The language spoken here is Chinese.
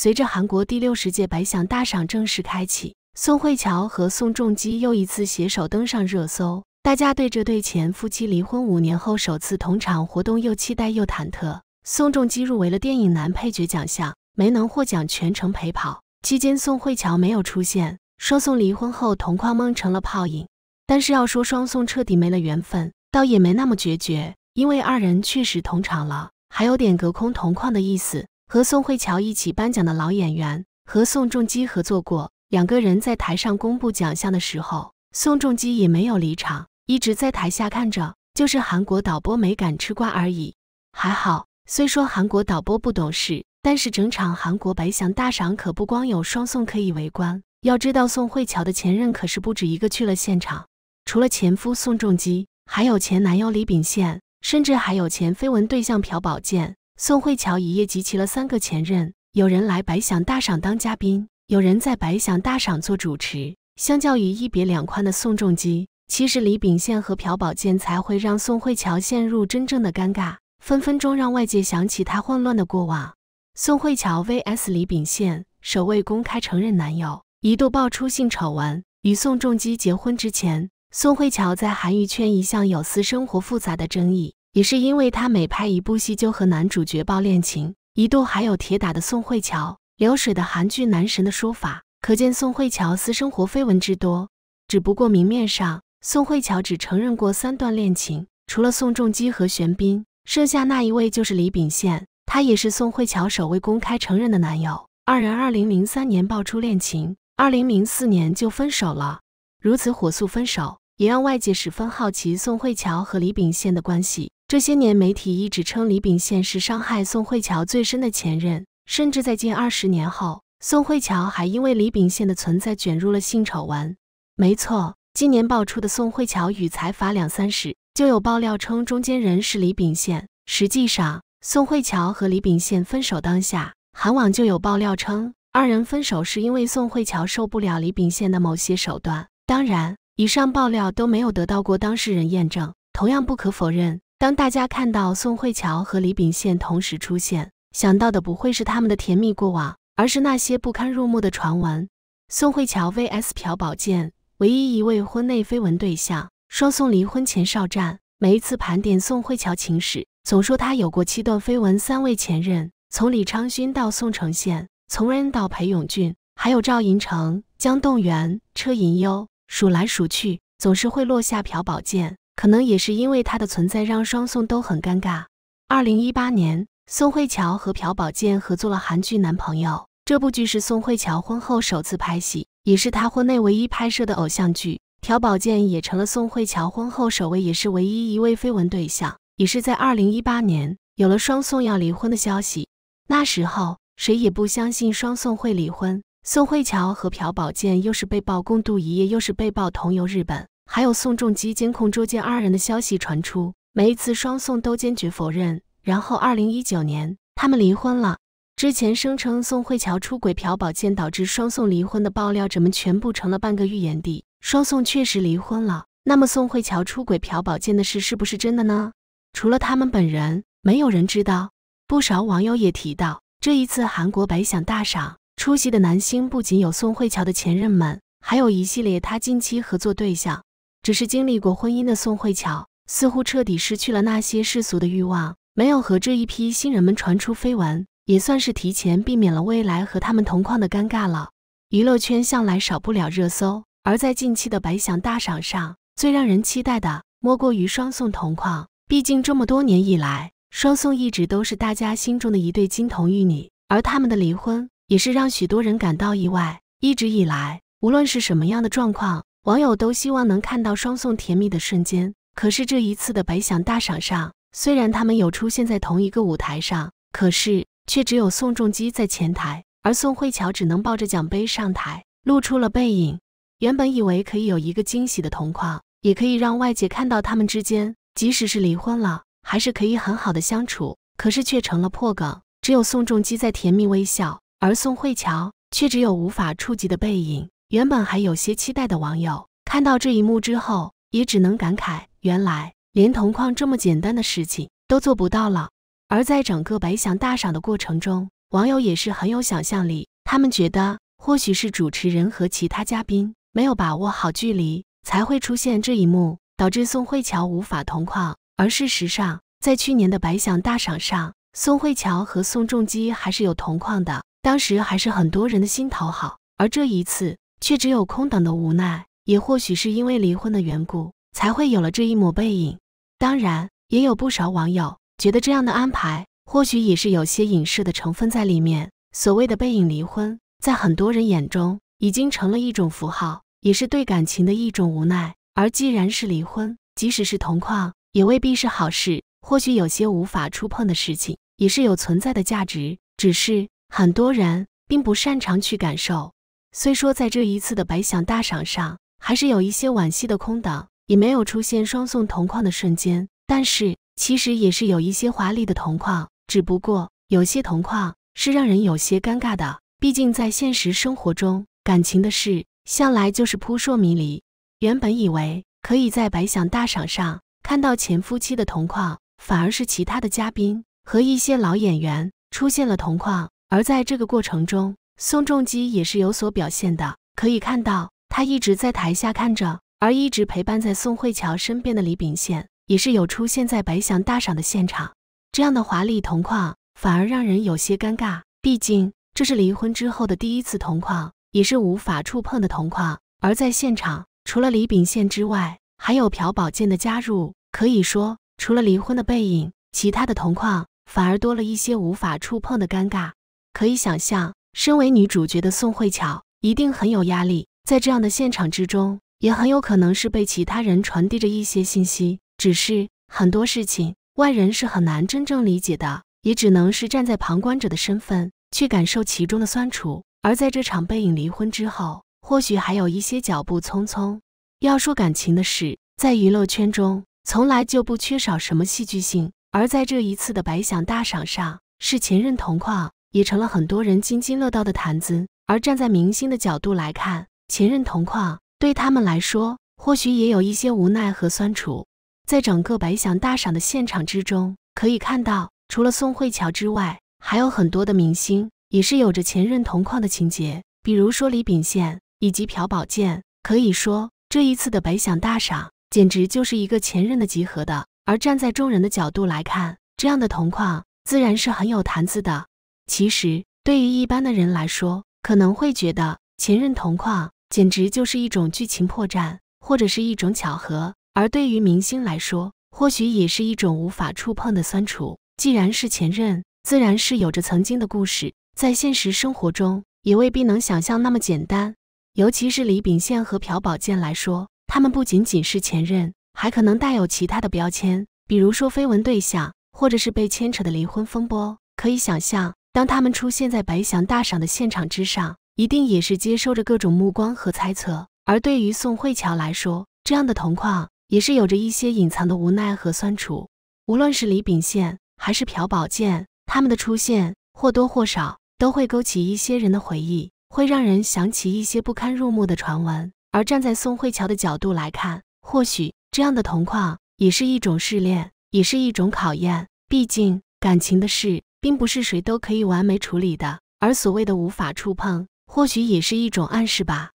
随着韩国第六十届百想大赏正式开启，宋慧乔和宋仲基又一次携手登上热搜。大家对这对前夫妻离婚五年后首次同场活动又期待又忐忑。宋仲基入围了电影男配角奖项，没能获奖，全程陪跑期间，宋慧乔没有出现，说宋离婚后同框梦成了泡影。但是要说双宋彻底没了缘分，倒也没那么决绝，因为二人确实同场了，还有点隔空同框的意思。和宋慧乔一起颁奖的老演员，和宋仲基合作过，两个人在台上公布奖项的时候，宋仲基也没有离场，一直在台下看着，就是韩国导播没敢吃瓜而已。还好，虽说韩国导播不懂事，但是整场韩国百想大赏可不光有双宋可以围观，要知道宋慧乔的前任可是不止一个去了现场，除了前夫宋仲基，还有前男友李秉宪，甚至还有前绯闻对象朴宝剑。宋慧乔一夜集齐了三个前任，有人来白想大赏当嘉宾，有人在白想大赏做主持。相较于一别两宽的宋仲基，其实李秉宪和朴宝剑才会让宋慧乔陷入真正的尴尬，分分钟让外界想起他混乱的过往。宋慧乔 vs 李秉宪，首位公开承认男友，一度爆出性丑闻。与宋仲基结婚之前，宋慧乔在韩娱圈一向有私生活复杂的争议。也是因为他每拍一部戏就和男主角爆恋情，一度还有“铁打的宋慧乔，流水的韩剧男神”的说法，可见宋慧乔私生活绯闻之多。只不过明面上，宋慧乔只承认过三段恋情，除了宋仲基和玄彬，剩下那一位就是李秉宪。他也是宋慧乔首位公开承认的男友。二人二零零三年爆出恋情，二零零四年就分手了。如此火速分手，也让外界十分好奇宋慧乔和李秉宪的关系。这些年，媒体一直称李秉宪是伤害宋慧乔最深的前任，甚至在近二十年后，宋慧乔还因为李秉宪的存在卷入了性丑闻。没错，今年爆出的宋慧乔与财阀两三事，就有爆料称，中间人是李秉宪。实际上，宋慧乔和李秉宪分手当下，韩网就有爆料称，二人分手是因为宋慧乔受不了李秉宪的某些手段。当然，以上爆料都没有得到过当事人验证。同样不可否认。当大家看到宋慧乔和李秉宪同时出现，想到的不会是他们的甜蜜过往，而是那些不堪入目的传闻。宋慧乔 VS 朴宝剑，唯一一位婚内绯闻对象。双宋离婚前少战，每一次盘点宋慧乔情史，总说她有过七段绯闻，三位前任，从李昌勋到宋承宪，从人到裴勇俊，还有赵寅成、江栋元、车银优，数来数去，总是会落下朴宝剑。可能也是因为他的存在，让双宋都很尴尬。二零一八年，宋慧乔和朴宝剑合作了韩剧《男朋友》，这部剧是宋慧乔婚后首次拍戏，也是她婚内唯一拍摄的偶像剧。朴宝剑也成了宋慧乔婚后首位，也是唯一一位绯闻对象。也是在二零一八年，有了双宋要离婚的消息。那时候，谁也不相信双宋会离婚。宋慧乔和朴宝剑又是被曝共度一夜，又是被曝同游日本。还有宋仲基监控周建二人的消息传出，每一次双宋都坚决否认。然后，二零一九年他们离婚了。之前声称宋慧乔出轨朴宝剑导致双宋离婚的爆料者们，全部成了半个预言帝。双宋确实离婚了，那么宋慧乔出轨朴宝剑的事是不是真的呢？除了他们本人，没有人知道。不少网友也提到，这一次韩国百想大赏出席的男星，不仅有宋慧乔的前任们，还有一系列他近期合作对象。只是经历过婚姻的宋慧乔，似乎彻底失去了那些世俗的欲望，没有和这一批新人们传出绯闻，也算是提前避免了未来和他们同框的尴尬了。娱乐圈向来少不了热搜，而在近期的白想大赏上，最让人期待的莫过于双宋同框。毕竟这么多年以来，双宋一直都是大家心中的一对金童玉女，而他们的离婚也是让许多人感到意外。一直以来，无论是什么样的状况。网友都希望能看到双宋甜蜜的瞬间，可是这一次的百想大赏上，虽然他们有出现在同一个舞台上，可是却只有宋仲基在前台，而宋慧乔只能抱着奖杯上台，露出了背影。原本以为可以有一个惊喜的同框，也可以让外界看到他们之间，即使是离婚了，还是可以很好的相处，可是却成了破梗。只有宋仲基在甜蜜微笑，而宋慧乔却只有无法触及的背影。原本还有些期待的网友，看到这一幕之后，也只能感慨：原来连同框这么简单的事情都做不到了。而在整个白想大赏的过程中，网友也是很有想象力，他们觉得或许是主持人和其他嘉宾没有把握好距离，才会出现这一幕，导致宋慧乔无法同框。而事实上，在去年的白想大赏上，宋慧乔和宋仲基还是有同框的，当时还是很多人的心头好。而这一次，却只有空等的无奈，也或许是因为离婚的缘故，才会有了这一抹背影。当然，也有不少网友觉得这样的安排，或许也是有些隐视的成分在里面。所谓的“背影离婚”，在很多人眼中已经成了一种符号，也是对感情的一种无奈。而既然是离婚，即使是同框，也未必是好事。或许有些无法触碰的事情，也是有存在的价值，只是很多人并不擅长去感受。虽说在这一次的白想大赏上，还是有一些惋惜的空档，也没有出现双宋同框的瞬间，但是其实也是有一些华丽的同框，只不过有些同框是让人有些尴尬的。毕竟在现实生活中，感情的事向来就是扑朔迷离。原本以为可以在白想大赏上看到前夫妻的同框，反而是其他的嘉宾和一些老演员出现了同框，而在这个过程中。宋仲基也是有所表现的，可以看到他一直在台下看着，而一直陪伴在宋慧乔身边的李秉宪也是有出现在白翔大赏的现场。这样的华丽同框反而让人有些尴尬，毕竟这是离婚之后的第一次同框，也是无法触碰的同框。而在现场，除了李秉宪之外，还有朴宝剑的加入，可以说除了离婚的背影，其他的同框反而多了一些无法触碰的尴尬。可以想象。身为女主角的宋慧乔一定很有压力，在这样的现场之中，也很有可能是被其他人传递着一些信息。只是很多事情外人是很难真正理解的，也只能是站在旁观者的身份去感受其中的酸楚。而在这场背影离婚之后，或许还有一些脚步匆匆。要说感情的事，在娱乐圈中从来就不缺少什么戏剧性，而在这一次的白想大赏上，是前任同框。也成了很多人津津乐道的谈资。而站在明星的角度来看，前任同框对他们来说，或许也有一些无奈和酸楚。在整个白想大赏的现场之中，可以看到，除了宋慧乔之外，还有很多的明星也是有着前任同框的情节，比如说李秉宪以及朴宝剑。可以说，这一次的白想大赏简直就是一个前任的集合的。而站在众人的角度来看，这样的同框自然是很有谈资的。其实对于一般的人来说，可能会觉得前任同框简直就是一种剧情破绽，或者是一种巧合；而对于明星来说，或许也是一种无法触碰的酸楚。既然是前任，自然是有着曾经的故事，在现实生活中也未必能想象那么简单。尤其是李秉宪和朴宝剑来说，他们不仅仅是前任，还可能带有其他的标签，比如说绯闻对象，或者是被牵扯的离婚风波。可以想象。当他们出现在白翔大赏的现场之上，一定也是接收着各种目光和猜测。而对于宋慧乔来说，这样的同框也是有着一些隐藏的无奈和酸楚。无论是李秉宪还是朴宝剑，他们的出现或多或少都会勾起一些人的回忆，会让人想起一些不堪入目的传闻。而站在宋慧乔的角度来看，或许这样的同框也是一种试炼，也是一种考验。毕竟感情的事。并不是谁都可以完美处理的，而所谓的无法触碰，或许也是一种暗示吧。